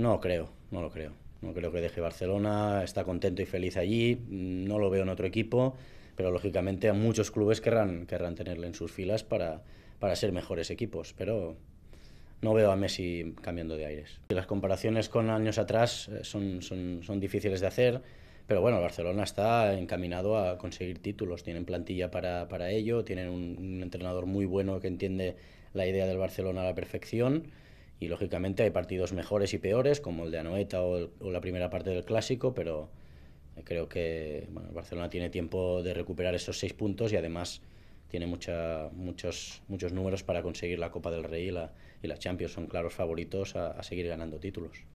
No creo, no lo creo. No creo que deje Barcelona, está contento y feliz allí, mm, no lo veo en otro equipo, pero lógicamente a muchos clubes querrán, querrán tenerle en sus filas para, ser mejores equipos, pero no veo a Messi cambiando de aires. Las comparaciones con años atrás eh, son, difíciles de hacer, pero bueno, Barcelona está encaminado a conseguir títulos, tienen plantilla para, ello, tienen un entrenador muy bueno que entiende la idea del Barcelona a la perfección y lógicamente hay partidos mejores y peores, como el de Anoeta o, la primera parte del clásico, pero eh, creo que Barcelona tiene tiempo de recuperar esos seis puntos y además tiene muchos, muchos números para conseguir la Copa del Rey y la, Champions. Son claros favoritos a seguir ganando títulos.